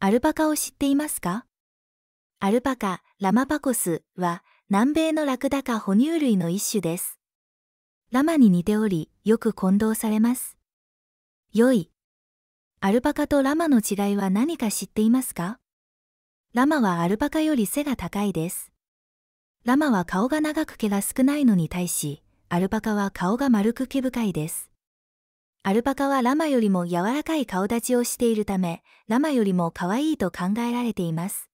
アルパカを知っていますかアルパカ、ラマパコスは南米のラクダ科哺乳類の一種です。ラマに似ており、よく混同されます。良い。アルパカとラマの違いは何か知っていますかラマはアルパカより背が高いです。ラマは顔が長く毛が少ないのに対し、アルパカは顔が丸く毛深いです。アルパカはラマよりも柔らかい顔立ちをしているため、ラマよりも可愛いと考えられています。